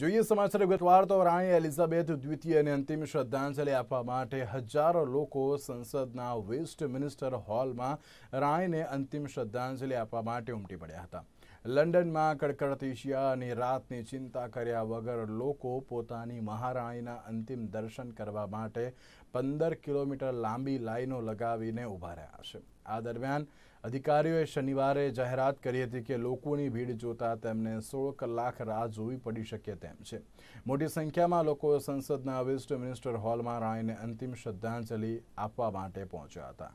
જોઈએ સમાચાર ગતવાર તો રાણી એલિઝાબેથ દ્વિતીયને અંતિમ શ્રદ્ધાંજલિ આપવા માટે હજારો લોકો સંસદના વેસ્ટ મિનિસ્ટર હોલમાં રાણીને અંતિમ શ્રદ્ધાંજલિ આપવા માટે ઉમટી પડ્યા હતા લંડનમાં કડકડતી શિયાળાની રાતની ચિંતા કર્યા વગર લોકો પોતાની મહારાણીના અંતિમ દર્શન કરવા માટે પંદર કિલોમીટર લાંબી લાઈનો લગાવીને ઊભા રહ્યા છે આ દરમિયાન અધિકારીઓએ શનિવારે જાહેરાત કરી હતી કે લોકોની ભીડ જોતા તેમને સોળ કલાક રાહ જોવી પડી શકે તેમ છે મોટી સંખ્યામાં લોકો સંસદના વેસ્ટ મિનિસ્ટર હોલમાં રાણીને અંતિમ શ્રદ્ધાંજલિ આપવા માટે પહોંચ્યા હતા